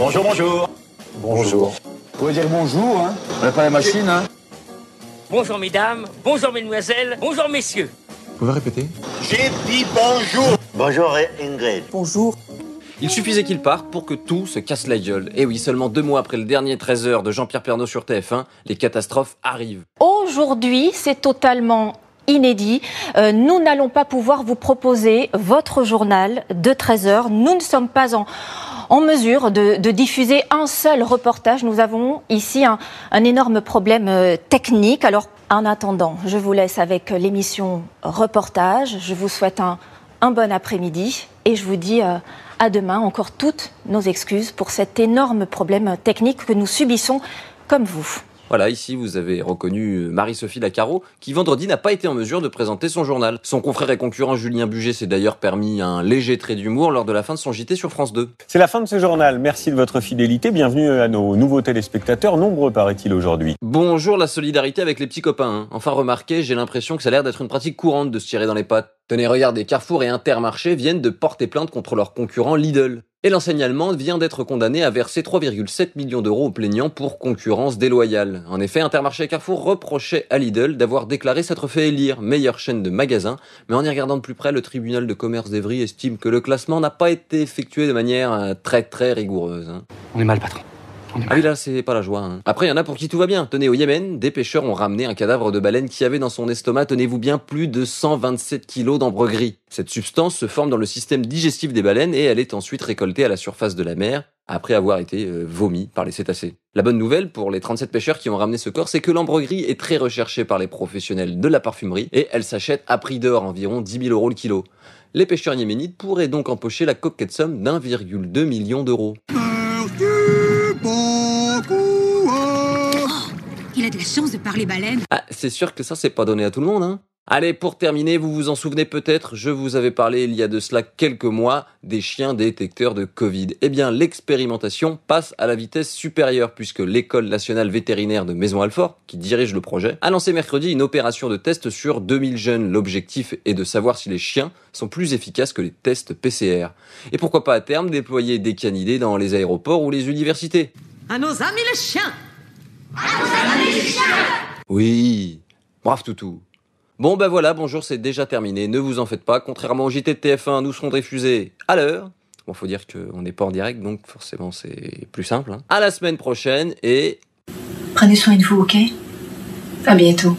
Bonjour, bonjour. Bonjour. Vous pouvez dire bonjour, hein On n'a pas la machine, hein Bonjour mesdames, bonjour mesdemoiselles, bonjour messieurs. Vous pouvez répéter J'ai dit bonjour. Bonjour Ingrid. Bonjour. Il suffisait qu'il parte pour que tout se casse la gueule. Et eh oui, seulement deux mois après le dernier 13h de Jean-Pierre Pernaud sur TF1, les catastrophes arrivent. Aujourd'hui, c'est totalement inédit. Euh, nous n'allons pas pouvoir vous proposer votre journal de 13h. Nous ne sommes pas en en mesure de, diffuser un seul reportage. Nous avons ici un, énorme problème euh, technique. Alors, en attendant, je vous laisse avec l'émission Reportage. Je vous souhaite un, bon après-midi et je vous dis euh, à demain. Encore toutes nos excuses pour cet énorme problème technique que nous subissons comme vous. Voilà, ici vous avez reconnu euh, Marie-Sophie Lacaro, qui vendredi n'a pas été en mesure de présenter son journal. Son confrère et concurrent Julien Buget s'est d'ailleurs permis un léger trait d'humour lors de la fin de son JT sur France 2. C'est la fin de ce journal, merci de votre fidélité, bienvenue euh, à nos nouveaux téléspectateurs, nombreux paraît-il aujourd'hui. Bonjour la solidarité avec les petits copains. Hein. Enfin remarquez, j'ai l'impression que ça a l'air d'être une pratique courante de se tirer dans les pattes. Tenez, regardez, Carrefour et Intermarché viennent de porter plainte contre leur concurrent Lidl. Et l'enseigne allemande vient d'être condamnée à verser 3,7 millions d'euros aux plaignants pour concurrence déloyale. En effet, Intermarché Carrefour reprochait à Lidl d'avoir déclaré s'être fait élire meilleure chaîne de magasins, mais en y regardant de plus près, le tribunal de commerce d'Evry estime que le classement n'a pas été effectué de manière euh, très très rigoureuse. Hein. On est mal patron. Ah oui, là, c'est pas la joie. Hein. Après, il y en a pour qui tout va bien. Tenez, au Yémen, des pêcheurs ont ramené un cadavre de baleine qui avait dans son estomac, tenez-vous bien, plus de 127 kilos d'ambre gris. Cette substance se forme dans le système digestif des baleines et elle est ensuite récoltée à la surface de la mer après avoir été euh, vomi par les cétacés. La bonne nouvelle pour les 37 pêcheurs qui ont ramené ce corps, c'est que l'ambre gris est très recherchée par les professionnels de la parfumerie et elle s'achète à prix d'or, environ 10 000 euros le kilo. Les pêcheurs yéménites pourraient donc empocher la coquette somme d'1,2 million d'euros. de la chance de parler baleine. Ah, c'est sûr que ça, c'est pas donné à tout le monde, hein. Allez, pour terminer, vous vous en souvenez peut-être, je vous avais parlé il y a de cela quelques mois des chiens détecteurs de Covid. Eh bien, l'expérimentation passe à la vitesse supérieure puisque l'École nationale vétérinaire de Maison-Alfort, qui dirige le projet, a lancé mercredi une opération de test sur 2000 jeunes. L'objectif est de savoir si les chiens sont plus efficaces que les tests PCR. Et pourquoi pas à terme déployer des canidés dans les aéroports ou les universités. À nos amis les chiens! Oui, brave toutou. Bon ben voilà, bonjour, c'est déjà terminé. Ne vous en faites pas, contrairement au JT de TF1, nous serons diffusés à l'heure. Bon, faut dire qu'on n'est pas en direct, donc forcément c'est plus simple. Hein. À la semaine prochaine et... Prenez soin de vous, ok À bientôt.